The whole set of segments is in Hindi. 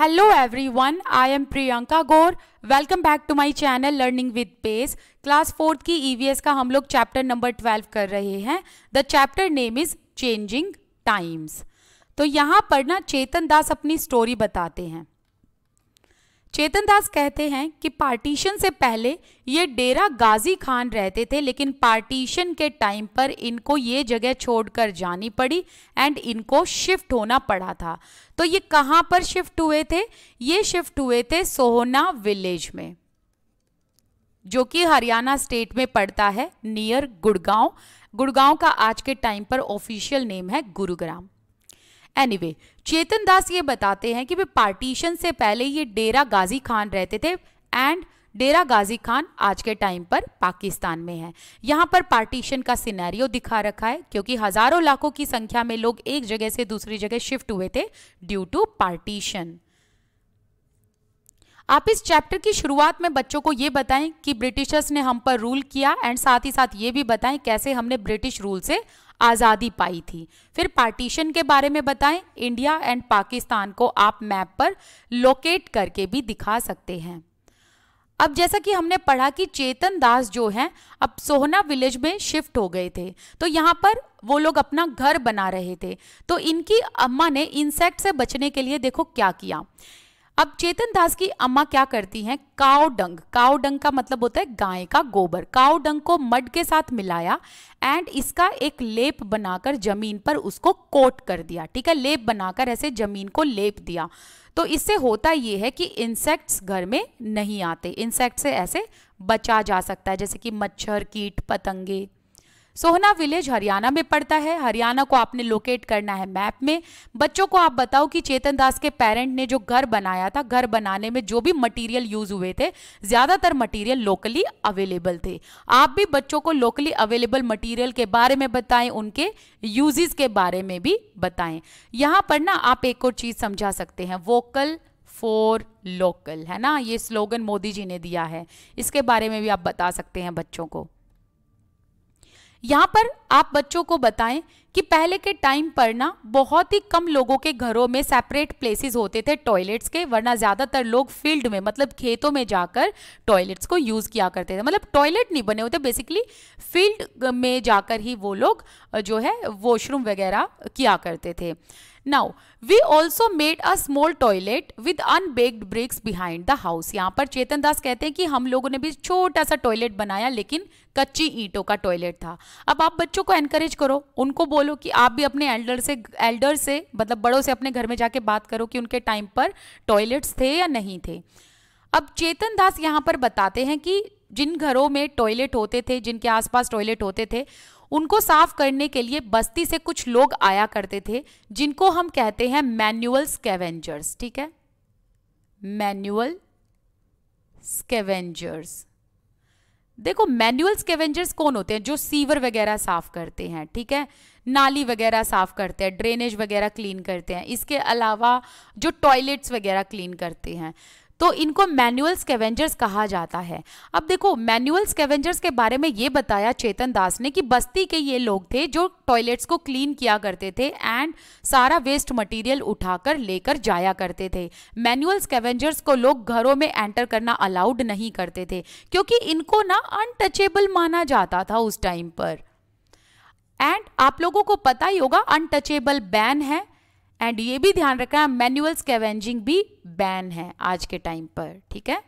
Hello everyone I am Priyanka Gaur welcome back to my channel learning with pace class fourth की ईवीएस e का हम लोग चैप्टर नंबर ट्वेल्व कर रहे हैं the chapter name is changing times तो यहाँ पर ना चेतन दास अपनी स्टोरी बताते हैं चेतन दास कहते हैं कि पार्टीशन से पहले ये डेरा गाजी खान रहते थे लेकिन पार्टीशन के टाइम पर इनको ये जगह छोड़कर जानी पड़ी एंड इनको शिफ्ट होना पड़ा था तो ये कहाँ पर शिफ्ट हुए थे ये शिफ्ट हुए थे सोहना विलेज में जो कि हरियाणा स्टेट में पड़ता है नियर गुड़गांव गुड़गांव का आज के टाइम पर ऑफिशियल नेम है गुरुग्राम एनीवे anyway, चेतन दास ये बताते हैं कि वे पार्टीशन से पहले ये डेरा गाजी खान रहते थे एंड डेरा गाजी खान आज के टाइम पर पाकिस्तान में है यहाँ पर पार्टीशन का सिनेरियो दिखा रखा है क्योंकि हजारों लाखों की संख्या में लोग एक जगह से दूसरी जगह शिफ्ट हुए थे ड्यू टू पार्टीशन आप इस चैप्टर की शुरुआत में बच्चों को ये बताएं कि ब्रिटिशर्स ने हम पर रूल किया एंड साथ ही साथ ये भी बताएं कैसे हमने ब्रिटिश रूल से आज़ादी पाई थी फिर पार्टीशन के बारे में बताएं इंडिया एंड पाकिस्तान को आप मैप पर लोकेट करके भी दिखा सकते हैं अब जैसा कि हमने पढ़ा कि चेतन दास जो हैं अब सोहना विलेज में शिफ्ट हो गए थे तो यहाँ पर वो लोग अपना घर बना रहे थे तो इनकी अम्मा ने इंसेक्ट से बचने के लिए देखो क्या किया अब चेतन दास की अम्मा क्या करती हैं काव डंग काव डंग का मतलब होता है गाय का गोबर काव डंग को मड के साथ मिलाया एंड इसका एक लेप बनाकर जमीन पर उसको कोट कर दिया ठीक है लेप बनाकर ऐसे जमीन को लेप दिया तो इससे होता ये है कि इंसेक्ट्स घर में नहीं आते इंसेक्ट से ऐसे बचा जा सकता है जैसे कि मच्छर कीट पतंगे सोहना विलेज हरियाणा में पड़ता है हरियाणा को आपने लोकेट करना है मैप में बच्चों को आप बताओ कि चेतन दास के पेरेंट ने जो घर बनाया था घर बनाने में जो भी मटेरियल यूज हुए थे ज़्यादातर मटेरियल लोकली अवेलेबल थे आप भी बच्चों को लोकली अवेलेबल मटेरियल के बारे में बताएं उनके यूजेस के बारे में भी बताएं यहाँ पर ना आप एक और चीज़ समझा सकते हैं वोकल फॉर लोकल है ना ये स्लोगन मोदी जी ने दिया है इसके बारे में भी आप बता सकते हैं बच्चों को यहाँ पर आप बच्चों को बताएं कि पहले के टाइम पर ना बहुत ही कम लोगों के घरों में सेपरेट प्लेसेस होते थे टॉयलेट्स के वरना ज़्यादातर लोग फील्ड में मतलब खेतों में जाकर टॉयलेट्स को यूज़ किया करते थे मतलब टॉयलेट नहीं बने होते बेसिकली फील्ड में जाकर ही वो लोग जो है वॉशरूम वगैरह किया करते थे now we also made a small toilet with unbaked bricks behind the house यहाँ पर चेतन दास कहते हैं कि हम लोगों ने भी छोटा सा टॉयलेट बनाया लेकिन कच्ची ईंटों का टॉयलेट था अब आप बच्चों को एनकरेज करो उनको बोलो कि आप भी अपने एल्डर से एल्डर से मतलब बड़ों से अपने घर में जाके बात करो कि उनके टाइम पर टॉयलेट्स थे या नहीं थे अब चेतन दास यहाँ पर बताते हैं कि जिन घरों में टॉयलेट होते थे जिनके आसपास टॉयलेट होते थे उनको साफ करने के लिए बस्ती से कुछ लोग आया करते थे जिनको हम कहते हैं मैनुअल स्केवेंजर्स ठीक है मैनुअल स्केवेंजर्स देखो मैनुअल स्केवेंजर्स कौन होते हैं जो सीवर वगैरह साफ करते हैं ठीक है नाली वगैरह साफ करते हैं ड्रेनेज वगैरह क्लीन करते हैं इसके अलावा जो टॉयलेट्स वगैरह क्लीन करते हैं तो इनको मैनुअल स्केवेंजर्स कहा जाता है अब देखो मैनुअल स्केवेंजर्स के बारे में ये बताया चेतन दास ने कि बस्ती के ये लोग थे जो टॉयलेट्स को क्लीन किया करते थे एंड सारा वेस्ट मटेरियल उठाकर लेकर जाया करते थे मैनुअल स्केवेंजर्स को लोग घरों में एंटर करना अलाउड नहीं करते थे क्योंकि इनको ना अनटचेबल माना जाता था उस टाइम पर एंड आप लोगों को पता ही होगा अनटचेबल बैन है एंड ये भी ध्यान है मैनुअल स्केवेंजिंग भी बैन है आज के टाइम पर ठीक है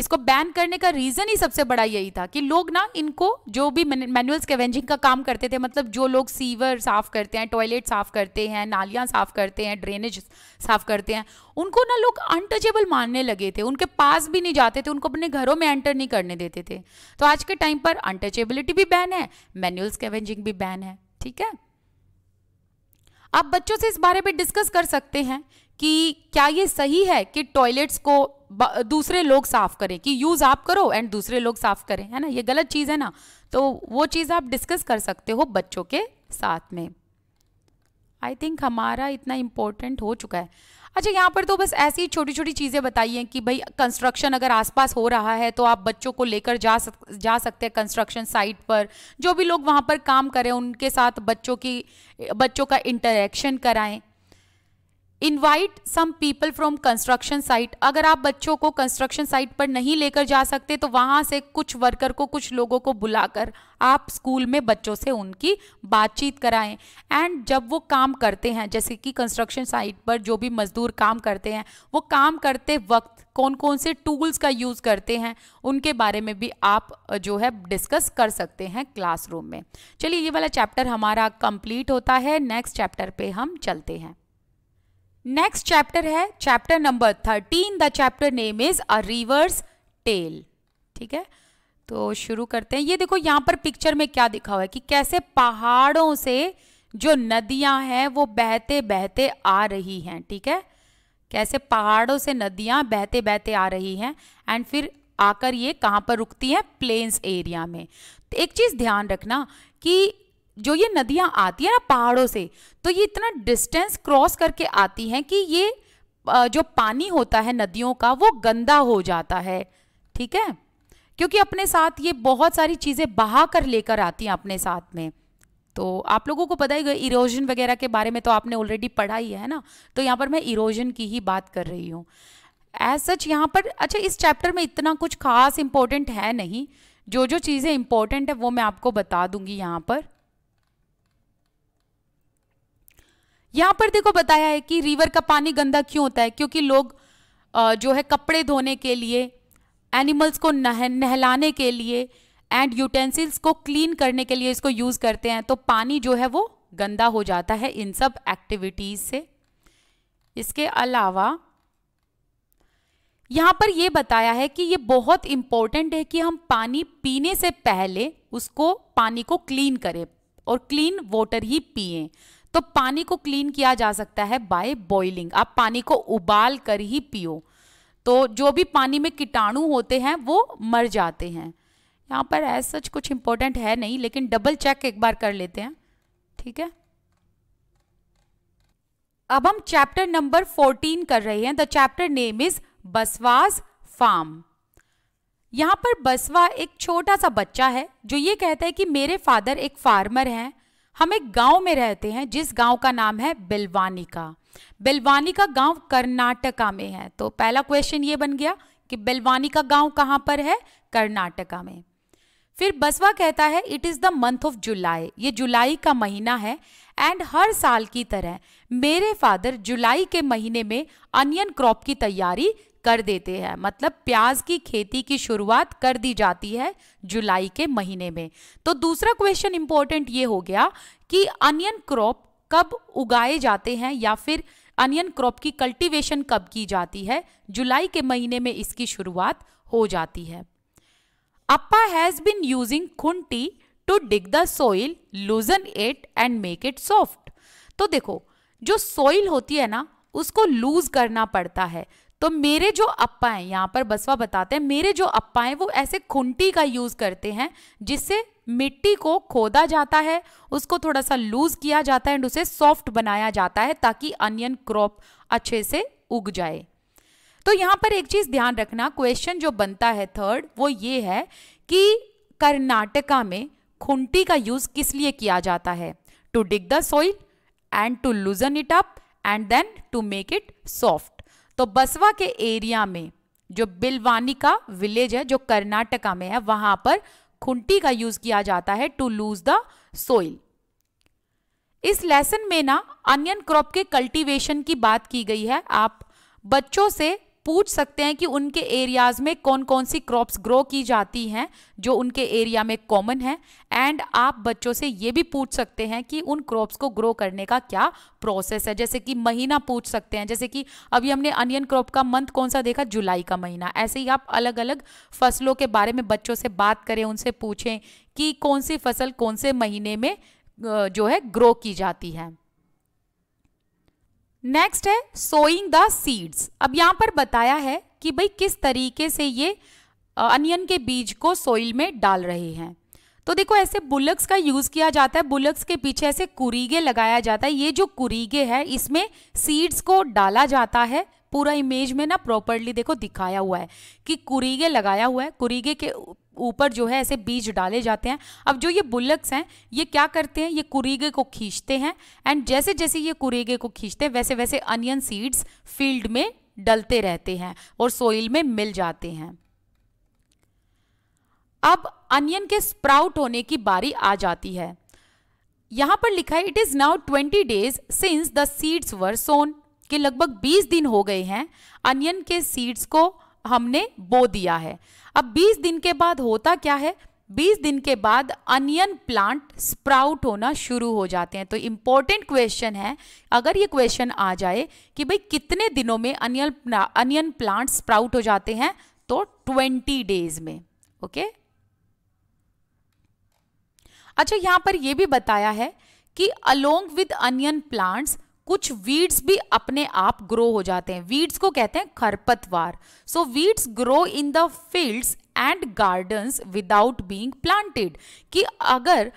इसको बैन करने का रीज़न ही सबसे बड़ा यही था कि लोग ना इनको जो भी मैनुअल स्केवेंजिंग का काम करते थे मतलब जो लोग सीवर साफ़ करते हैं टॉयलेट साफ़ करते हैं नालियां साफ़ करते हैं ड्रेनेज साफ़ करते हैं उनको ना लोग अनटचेबल मानने लगे थे उनके पास भी नहीं जाते थे उनको अपने घरों में एंटर नहीं करने देते थे तो आज के टाइम पर अनटचेबिलिटी भी बैन है मैनुअल स्केवेंजिंग भी बैन है ठीक है आप बच्चों से इस बारे में डिस्कस कर सकते हैं कि क्या ये सही है कि टॉयलेट्स को दूसरे लोग साफ करें कि यूज़ आप करो एंड दूसरे लोग साफ करें है ना ये गलत चीज़ है ना तो वो चीज़ आप डिस्कस कर सकते हो बच्चों के साथ में आई थिंक हमारा इतना इम्पोर्टेंट हो चुका है अच्छा यहाँ पर तो बस ऐसी छोटी छोटी चीज़ें बताइए कि भाई कंस्ट्रक्शन अगर आसपास हो रहा है तो आप बच्चों को लेकर जा सक जा सकते हैं कंस्ट्रक्शन साइट पर जो भी लोग वहाँ पर काम करें उनके साथ बच्चों की बच्चों का इंटरेक्शन कराएं invite some people from construction site अगर आप बच्चों को कंस्ट्रक्शन साइट पर नहीं लेकर जा सकते तो वहाँ से कुछ वर्कर को कुछ लोगों को बुलाकर आप स्कूल में बच्चों से उनकी बातचीत कराएं एंड जब वो काम करते हैं जैसे कि कंस्ट्रक्शन साइट पर जो भी मज़दूर काम करते हैं वो काम करते वक्त कौन कौन से टूल्स का यूज़ करते हैं उनके बारे में भी आप जो है डिस्कस कर सकते हैं क्लासरूम में चलिए ये वाला चैप्टर हमारा कंप्लीट होता है नेक्स्ट चैप्टर पे हम चलते हैं नेक्स्ट चैप्टर है chapter number thirteen the chapter name is a river's tale ठीक है तो शुरू करते हैं ये देखो यहाँ पर पिक्चर में क्या दिखा हुआ है कि कैसे पहाड़ों से जो नदियाँ हैं वो बहते बहते आ रही हैं ठीक है कैसे पहाड़ों से नदियाँ बहते बहते आ रही हैं एंड फिर आकर ये कहाँ पर रुकती हैं प्लेन्स एरिया में तो एक चीज़ ध्यान रखना कि जो ये नदियाँ आती है ना पहाड़ों से तो ये इतना डिस्टेंस क्रॉस करके आती हैं कि ये जो पानी होता है नदियों का वो गंदा हो जाता है ठीक है क्योंकि अपने साथ ये बहुत सारी चीज़ें बहा कर लेकर आती हैं अपने साथ में तो आप लोगों को पता ही इरोजन वगैरह के बारे में तो आपने ऑलरेडी पढ़ा ही है ना तो यहाँ पर मैं इरोजन की ही बात कर रही हूँ एज सच यहाँ पर अच्छा इस चैप्टर में इतना कुछ खास इम्पोर्टेंट है नहीं जो जो चीज़ें इम्पोर्टेंट है वो मैं आपको बता दूंगी यहाँ पर यहाँ पर देखो बताया है कि रिवर का पानी गंदा क्यों होता है क्योंकि लोग जो है कपड़े धोने के लिए एनिमल्स को नह नहलाने के लिए एंड यूटेंसिल्स को क्लीन करने के लिए इसको यूज़ करते हैं तो पानी जो है वो गंदा हो जाता है इन सब एक्टिविटीज़ से इसके अलावा यहाँ पर ये बताया है कि ये बहुत इंपॉर्टेंट है कि हम पानी पीने से पहले उसको पानी को क्लीन करें और क्लीन वाटर ही पिए तो पानी को क्लीन किया जा सकता है बाय बॉइलिंग आप पानी को उबाल कर ही पियो तो जो भी पानी में कीटाणु होते हैं वो मर जाते हैं यहाँ पर एज सच कुछ इंपॉर्टेंट है नहीं लेकिन डबल चेक एक बार कर लेते हैं ठीक है अब हम चैप्टर नंबर 14 कर रहे हैं the chapter name is Basava's farm यहाँ पर बसवा एक छोटा सा बच्चा है जो ये कहता है कि मेरे फादर एक फार्मर हैं हम एक गांव में रहते हैं जिस गांव का नाम है बिलवानी का गांव कर्नाटका में है तो पहला क्वेश्चन ये बन गया कि का गांव कहां पर है कर्नाटका में फिर बसवा कहता है it is the month of July ये जुलाई का महीना है एंड हर साल की तरह मेरे फादर जुलाई के महीने में अनियन क्रॉप की तैयारी कर देते हैं मतलब प्याज की खेती की शुरुआत कर दी जाती है जुलाई के महीने में तो दूसरा क्वेश्चन इंपॉर्टेंट ये हो गया कि अनियन क्रॉप कब उगाए जाते हैं या फिर अनियन क्रॉप की कल्टीवेशन कब की जाती है जुलाई के महीने में इसकी शुरुआत हो जाती है Appa has been using khunti to dig the soil loosen it and make it soft तो देखो जो सोइल होती है ना उसको लूज करना पड़ता है तो मेरे जो अप्पा हैं यहाँ पर बसवा बताते हैं मेरे जो अप्पा हैं वो ऐसे खुंटी का यूज़ करते हैं जिससे मिट्टी को खोदा जाता है उसको थोड़ा सा लूज़ किया जाता है एंड उसे सॉफ्ट बनाया जाता है ताकि अनियन क्रॉप अच्छे से उग जाए तो यहाँ पर एक चीज़ ध्यान रखना क्वेश्चन जो बनता है थर्ड वो ये है कि कर्नाटका में खुंटी का यूज़ किस लिए किया जाता है to dig the soil and to loosen it up and then to make it soft तो बसवा के एरिया में जो बिलवानी का विलेज है जो कर्नाटका में है वहां पर खुंटी का यूज किया जाता है टू लूज द सोइल इस लेसन में ना अनियन क्रॉप के कल्टीवेशन की बात की गई है आप बच्चों से पूछ सकते हैं कि उनके एरियाज में कौन कौन सी क्रॉप्स ग्रो की जाती हैं जो उनके एरिया में कॉमन है एंड आप बच्चों से ये भी पूछ सकते हैं कि उन क्रॉप्स को ग्रो करने का क्या प्रोसेस है जैसे कि महीना पूछ सकते हैं जैसे कि अभी हमने अनियन क्रॉप का मंथ कौन सा देखा जुलाई का महीना ऐसे ही आप अलग अलग फसलों के बारे में बच्चों से बात करें उनसे पूछें कि कौन सी फसल कौन से महीने में जो है ग्रो की जाती है नेक्स्ट है सोइंग द सीड्स अब यहाँ पर बताया है कि भाई किस तरीके से ये अनियन के बीज को सोइल में डाल रहे हैं तो देखो ऐसे बुलक्स का यूज़ किया जाता है बुलक्स के पीछे ऐसे कुरीगे लगाया जाता है ये जो कुरीगे है इसमें सीड्स को डाला जाता है पूरा इमेज में ना प्रॉपरली देखो दिखाया हुआ है कि कुरीगे लगाया हुआ है कुरीगे के ऊपर जो है ऐसे बीज डाले जाते हैं अब जो ये बुलक्स हैं ये क्या करते हैं ये कुरीगे को खींचते हैं एंड जैसे जैसे ये कुरीगे को खींचते हैं वैसे वैसे अनियन सीड्स फील्ड में डलते रहते हैं और सोइल में मिल जाते हैं अब अनियन के स्प्राउट होने की बारी आ जाती है यहां पर लिखा है it is now twenty days since the seeds were sown कि लगभग 20 दिन हो गए हैं अनियन के सीड्स को हमने बो दिया है अब 20 दिन के बाद होता क्या है 20 दिन के बाद अनियन प्लांट स्प्राउट होना शुरू हो जाते हैं तो इम्पोर्टेंट क्वेश्चन है अगर ये क्वेश्चन आ जाए कि भाई कितने दिनों में अनियन अनियन प्लांट स्प्राउट हो जाते हैं तो 20 डेज में ओके अच्छा यहां पर यह भी बताया है कि अलोंग विद अनियन प्लांट्स कुछ वीड्स भी अपने आप ग्रो हो जाते हैं वीड्स को कहते हैं खरपतवार so weeds grow in the fields and gardens without being planted कि अगर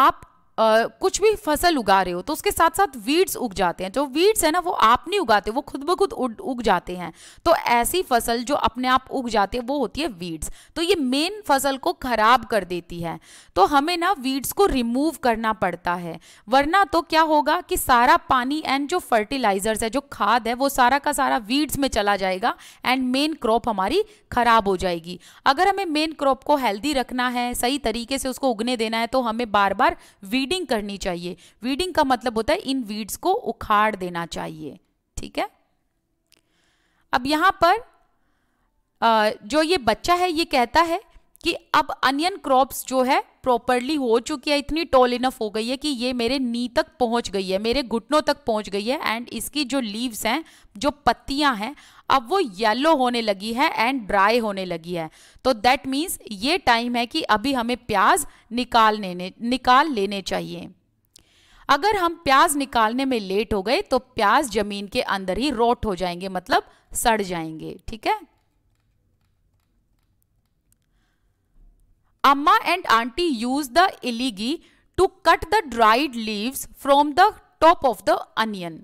आप कुछ भी फसल उगा रहे हो तो उसके साथ साथ वीड्स उग जाते हैं जो वीड्स है ना वो आप नहीं उगाते वो खुद ब खुद उग जाते हैं तो ऐसी फसल जो अपने आप उग जाती है वो होती है वीड्स तो ये मेन फसल को खराब कर देती है तो हमें ना वीड्स को रिमूव करना पड़ता है वरना तो क्या होगा कि सारा पानी एंड जो फर्टिलाइजर्स है जो खाद है वो सारा का सारा वीड्स में चला जाएगा एंड मेन क्रॉप हमारी खराब हो जाएगी अगर हमें मेन क्रॉप को हेल्दी रखना है सही तरीके से उसको उगने देना है तो हमें बार बार वीड वीडिंग करनी चाहिए वीडिंग का मतलब होता है इन वीड्स को उखाड़ देना चाहिए ठीक है अब यहां पर जो ये बच्चा है ये कहता है कि अब अनियन क्रॉप्स जो है प्रॉपरली हो चुकी है इतनी टॉल इनफ हो गई है कि ये मेरे नी तक पहुंच गई है मेरे घुटनों तक पहुंच गई है एंड इसकी जो लीव्स हैं जो पत्तियां हैं अब वो येलो होने लगी है एंड ड्राई होने लगी है तो दैट मीन्स ये टाइम है कि अभी हमें प्याज निकाल लेने निकाल लेने चाहिए अगर हम प्याज निकालने में लेट हो गए तो प्याज जमीन के अंदर ही रोट हो जाएंगे मतलब सड़ जाएंगे ठीक है Amma and aunty use the iligi to cut the dried leaves from the top of the onion.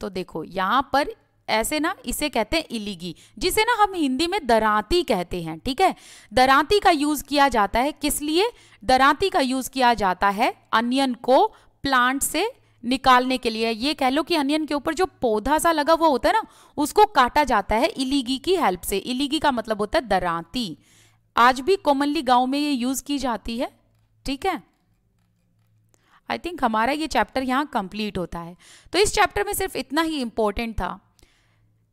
तो देखो यहां पर ऐसे ना इसे कहते हैं इलीगी जिसे ना हम हिंदी में दराती कहते हैं ठीक है दराती का यूज किया जाता है किस लिए दराती का यूज किया जाता है अनियन को प्लांट से निकालने के लिए ये कह लो कि अनियन के ऊपर जो पौधा सा लगा हुआ होता है ना उसको काटा जाता है इलीगी की हेल्प से इलीगी का मतलब होता है दराती आज भी कॉमनली गांव में ये यूज़ की जाती है ठीक है आई थिंक हमारा ये चैप्टर यहां कंप्लीट होता है तो इस चैप्टर में सिर्फ इतना ही इंपॉर्टेंट था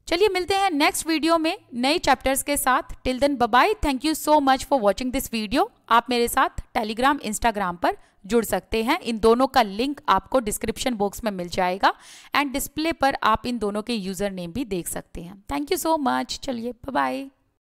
चलिए मिलते हैं नेक्स्ट वीडियो में नए चैप्टर्स के साथ till then bye thank you so much for watching this video आप मेरे साथ टेलीग्राम इंस्टाग्राम पर जुड़ सकते हैं इन दोनों का लिंक आपको डिस्क्रिप्शन बॉक्स में मिल जाएगा एंड डिस्प्ले पर आप इन दोनों के यूज़र नेम भी देख सकते हैं थैंक यू सो मच चलिए बाय